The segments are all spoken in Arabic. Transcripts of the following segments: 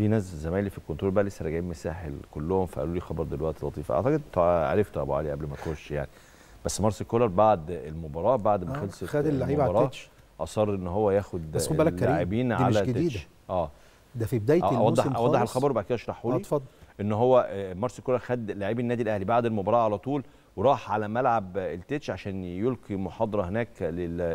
في ناس زمايلي في الكنترول بقى لسه راجعين من الساحل كلهم فقالوا لي خبر دلوقتي لطيف اعتقد عرفته ابو علي قبل ما اخش يعني بس مارسيل كولر بعد المباراه بعد ما آه خلصت خد اللعيبه على التتش اصر ان هو ياخد بس خد بالك كريم دي مش على جديده اه ده في بدايه آه الموسم اوضح اوضح الخبر وبعد كده اشرحه لي آه، اتفضل ان هو آه، مارسيل كولر خد لاعبي النادي الاهلي بعد المباراه على طول وراح على ملعب التتش عشان يلقي محاضره هناك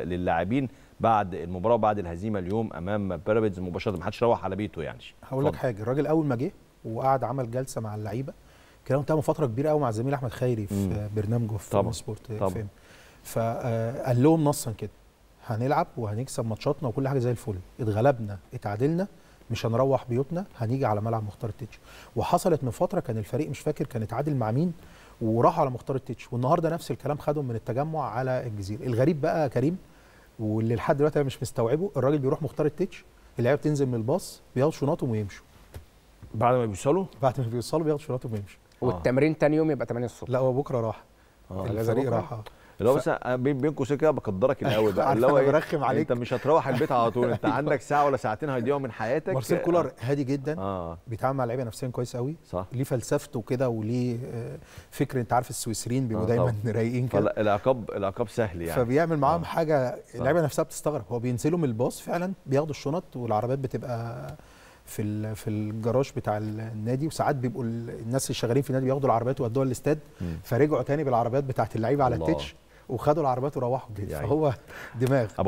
للاعبين بعد المباراه وبعد الهزيمه اليوم امام بيراميدز مباشره ما حدش روح على بيته يعني هقول لك حاجه الراجل اول ما جه وقعد عمل جلسه مع اللعيبه الكلام ده فتره كبيره قوي مع الزميل احمد خيري في مم. برنامجه في طبعًا. سبورت فيم فقال آه، لهم نصا كده هنلعب وهنكسب ماتشاتنا وكل حاجه زي الفل اتغلبنا اتعادلنا مش هنروح بيوتنا هنيجي على ملعب مختار التتش وحصلت من فتره كان الفريق مش فاكر كان اتعادل مع مين وراح على مختار التتش والنهارده نفس الكلام خدهم من التجمع على الجزيره الغريب بقى يا كريم واللي لحد دلوقتي انا مش مستوعبه الراجل بيروح مختار التتش اللعيبه بتنزل من الباص بياخدوا شنطهم ويمشوا بعد ما بيوصلوا بعد ما بيوصلوا بياخدوا شنطهم ويمشوا والتمرين تاني يوم يبقى 8 الصبح لا هو بكره راح اه الفريق راح اللي هو مثلا بينكم سكه بقدرك القوي بقى اللي هو إيه، برخم عليك انت مش هتروح البيت على طول انت أيوه. عندك ساعه ولا ساعتين هيضيعوا من حياتك مارسيل كولر آه. هادي جدا آه. بيتعامل مع اللعيبه نفسيا كويس قوي صح ليه فلسفته كده وليه آه، فكر انت عارف السويسريين آه، بيبقوا آه دايما رايقين كده العقاب العقاب سهل يعني فبيعمل معاهم آه. حاجه اللعيبه نفسها بتستغرب هو بينزلوا من الباص فعلا بياخدوا الشنط والعربيات بتبقى في في الجراج بتاع النادي وساعات بيبقوا الناس اللي شغالين في النادي بياخدوا العربيات ويودوها الاستاد فرجعوا تاني بالعربيات بتاعت اللعيبه على التتش وخدوا العربيات وروحوا بيها يعني. فهو دماغ